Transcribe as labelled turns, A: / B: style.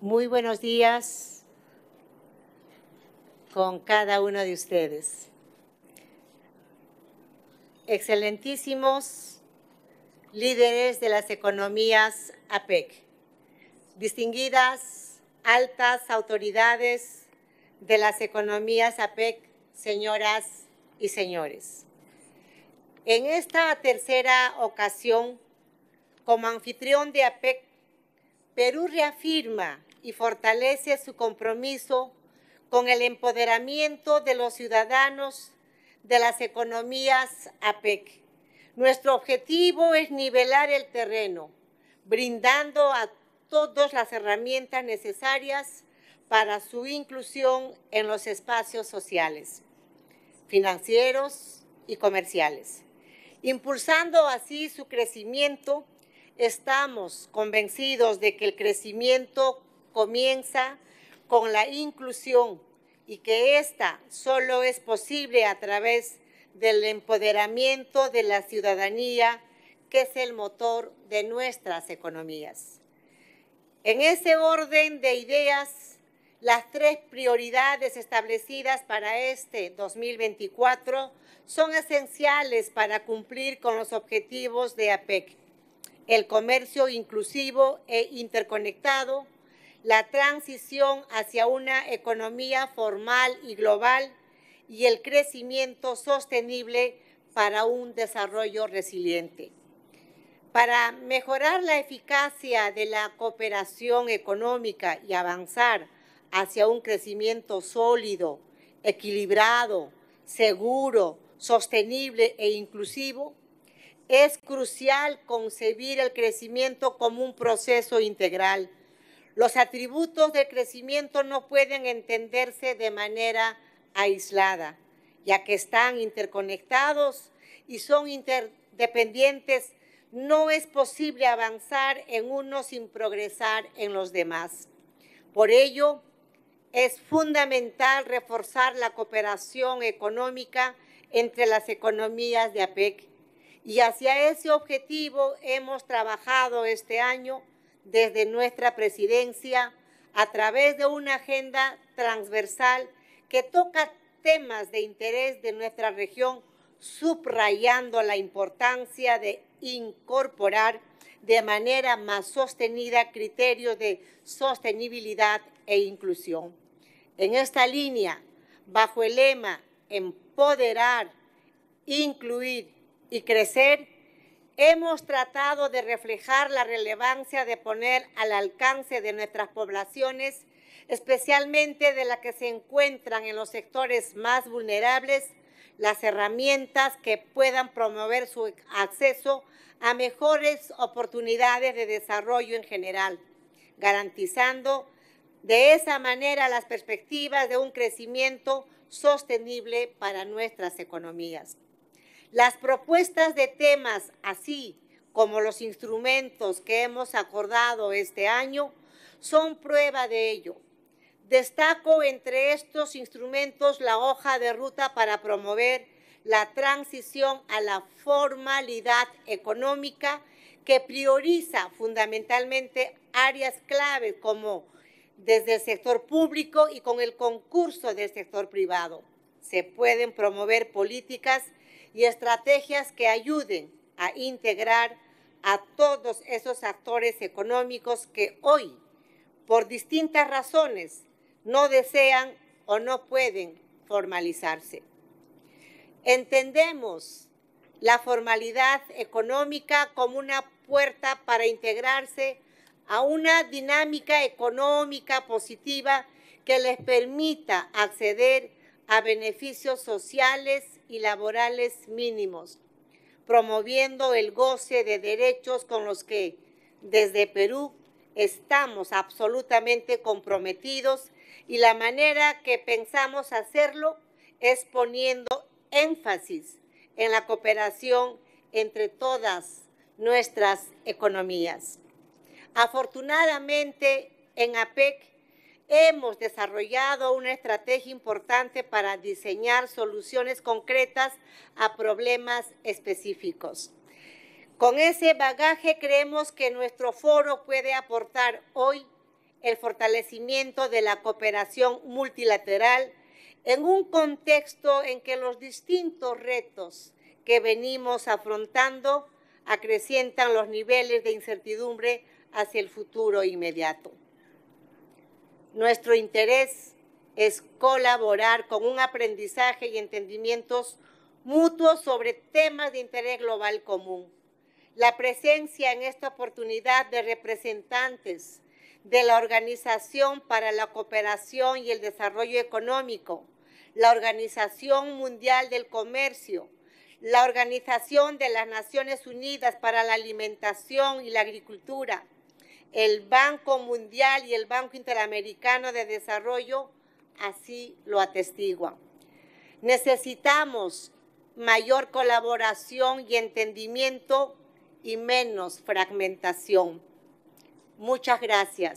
A: Muy buenos días con cada uno de ustedes. Excelentísimos líderes de las economías APEC, distinguidas altas autoridades de las economías APEC, señoras y señores. En esta tercera ocasión, como anfitrión de APEC, Perú reafirma y fortalece su compromiso con el empoderamiento de los ciudadanos de las economías APEC. Nuestro objetivo es nivelar el terreno, brindando a todas las herramientas necesarias para su inclusión en los espacios sociales, financieros y comerciales. Impulsando así su crecimiento, estamos convencidos de que el crecimiento comienza con la inclusión y que ésta solo es posible a través del empoderamiento de la ciudadanía, que es el motor de nuestras economías. En ese orden de ideas, las tres prioridades establecidas para este 2024 son esenciales para cumplir con los objetivos de APEC. El comercio inclusivo e interconectado, la transición hacia una economía formal y global y el crecimiento sostenible para un desarrollo resiliente. Para mejorar la eficacia de la cooperación económica y avanzar hacia un crecimiento sólido, equilibrado, seguro, sostenible e inclusivo, es crucial concebir el crecimiento como un proceso integral los atributos del crecimiento no pueden entenderse de manera aislada, ya que están interconectados y son interdependientes. No es posible avanzar en uno sin progresar en los demás. Por ello, es fundamental reforzar la cooperación económica entre las economías de APEC. Y hacia ese objetivo hemos trabajado este año desde nuestra presidencia a través de una agenda transversal que toca temas de interés de nuestra región, subrayando la importancia de incorporar de manera más sostenida criterios de sostenibilidad e inclusión. En esta línea, bajo el lema empoderar, incluir y crecer, hemos tratado de reflejar la relevancia de poner al alcance de nuestras poblaciones, especialmente de las que se encuentran en los sectores más vulnerables, las herramientas que puedan promover su acceso a mejores oportunidades de desarrollo en general, garantizando de esa manera las perspectivas de un crecimiento sostenible para nuestras economías. Las propuestas de temas, así como los instrumentos que hemos acordado este año, son prueba de ello. Destaco entre estos instrumentos la hoja de ruta para promover la transición a la formalidad económica que prioriza fundamentalmente áreas clave como desde el sector público y con el concurso del sector privado. Se pueden promover políticas y estrategias que ayuden a integrar a todos esos actores económicos que hoy, por distintas razones, no desean o no pueden formalizarse. Entendemos la formalidad económica como una puerta para integrarse a una dinámica económica positiva que les permita acceder a beneficios sociales y laborales mínimos, promoviendo el goce de derechos con los que desde Perú estamos absolutamente comprometidos y la manera que pensamos hacerlo es poniendo énfasis en la cooperación entre todas nuestras economías. Afortunadamente, en APEC hemos desarrollado una estrategia importante para diseñar soluciones concretas a problemas específicos. Con ese bagaje creemos que nuestro foro puede aportar hoy el fortalecimiento de la cooperación multilateral en un contexto en que los distintos retos que venimos afrontando acrecientan los niveles de incertidumbre hacia el futuro inmediato. Nuestro interés es colaborar con un aprendizaje y entendimientos mutuos sobre temas de interés global común. La presencia en esta oportunidad de representantes de la Organización para la Cooperación y el Desarrollo Económico, la Organización Mundial del Comercio, la Organización de las Naciones Unidas para la Alimentación y la Agricultura, el Banco Mundial y el Banco Interamericano de Desarrollo así lo atestiguan. Necesitamos mayor colaboración y entendimiento y menos fragmentación. Muchas gracias.